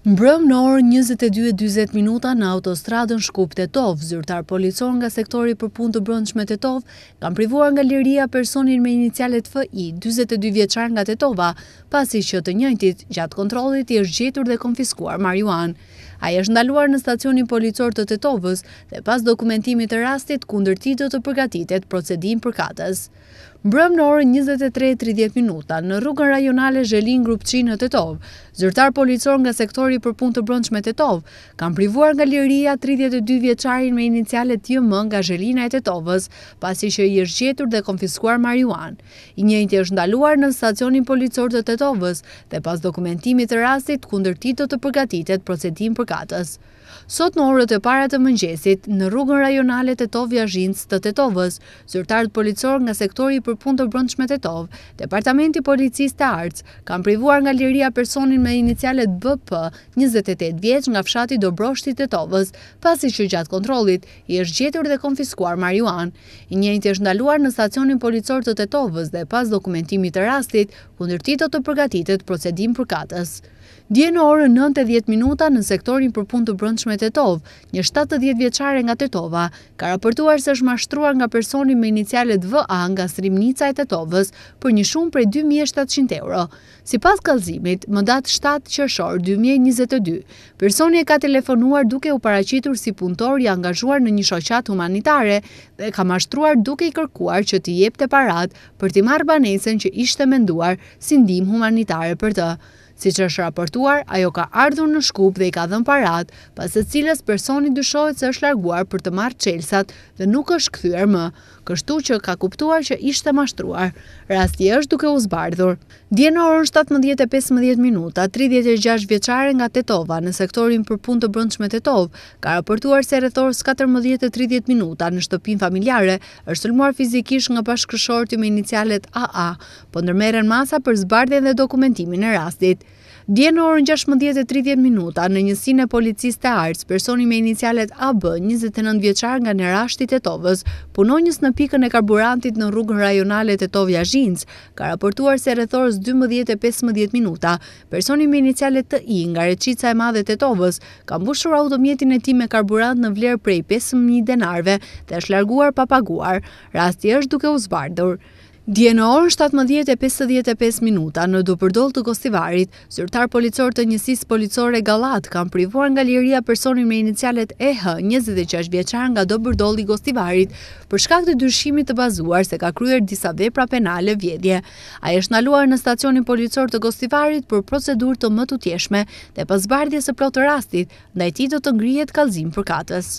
Mbrëm në orë 22.20 minuta në autostradën Shkup Tetov, zyrtar policor nga sektori për pun të brëndshme Tetov, kam privuar nga liria personin me inicialet FI, 22 vjeqar nga Tetova, pasi që të njëjtit gjatë kontrolit i është gjetur dhe konfiskuar marijuan. A e është ndaluar në stacionin policor të Tetovës dhe pas dokumentimit të rastit kundër ti do të përgatitet procedim për katës. Mbrëm në orën 23.30 minuta në rrugën rajonale Zhelin Grupqi në Tetov, zyrtar policor nga sektori për punë të brëndshme Tetov, kam privuar nga liria 32 vjeqarin me inicialet tjë më nga Zhelina e Tetovës, pasi që i është gjetur dhe konfiskuar marijuan. I njëjtë është ndaluar në stacionin policor të Tetovës dhe pas dokumentimit të rastit kundër ti do të përgatitet procedim gjykatës. Sot në orët e para të mëngjesit, në rrugën rajonale të Tovja Zhinc të Tetovës, zyrtarët policor nga sektori i përpunë të brëndshme Tetov, Departamenti Policis të Arts, kam privuar nga liria personin me inicialet BP, 28 vjeq nga fshati Dobroshti Tetovës, pasi që gjatë kontrolit i është gjetur dhe konfiskuar marijuan. I njënjë të është ndaluar në stacionin policor të Tetovës dhe pas dokumentimit të rastit, kundërtit të të përgatitet procedim për katës. Dje në orën 90 minuta në sektorin për pun të brëndshme Tetov, një 70 vjeqare nga Tetova, ka raportuar se është mashtruar nga personi me inicialet VA nga Srimnica e Tetovës për një shumë prej 2.700 euro. Si pas kalzimit, më datë 7 qërshor 2022, personi e ka telefonuar duke u paracitur si punëtor i angazhuar në një shoqat humanitare dhe ka mashtruar duke i kërkuar që t'i jep të parat për t'i marë banesen që ishte menduar si ndim humanitare për të. Si që është raportuar, ajo ka ardhur në shkup dhe i ka dhën parat, pas e cilës personi dyshojt se është larguar për të marrë qelsat dhe nuk është këthyër më, kështu që ka kuptuar që ishte mashtruar. Rasti është duke u zbardhur. Dje në orën 17.15 minuta, 36 vjeqare nga Tetova në sektorin për pun të brëndshme Tetov, ka raportuar se rethorës 14.30 minuta në shtëpin familjare, është sëllmuar fizikish nga pashkëshorti me inicialet AA, po nërmeren masa për zbardhjen dhe dokumentimin e rastit. Dje në orën 16.30 minuta, në njësin e policiste arts, personi me inicialet AB, 29 vjeqar nga në rashtit e tovës, punonjës në pikën e karburantit në rrugën rajonale të tovja zhinc, ka raportuar se rëthorës 12.15 minuta, personi me inicialet të i nga reqica e madhe të tovës, ka mbushur automjetin e ti me karburant në vlerë prej 5.000 denarve dhe është larguar papaguar, rasti është duke uzbardur. Dje në orë 17.55 minuta në dupërdoll të kostivarit, sërtar policor të njësis policore Galat kam privuar nga liria personin me inicialet EH 26 vjeqar nga dupërdol të kostivarit për shkak të dyrshimit të bazuar se ka kryer disa vepra penale vjedje. A e shnaluar në stacionin policor të kostivarit për procedur të më të tjeshme dhe pëzbardje së plotë rastit, ndajti do të ngrijet kalzim për katës.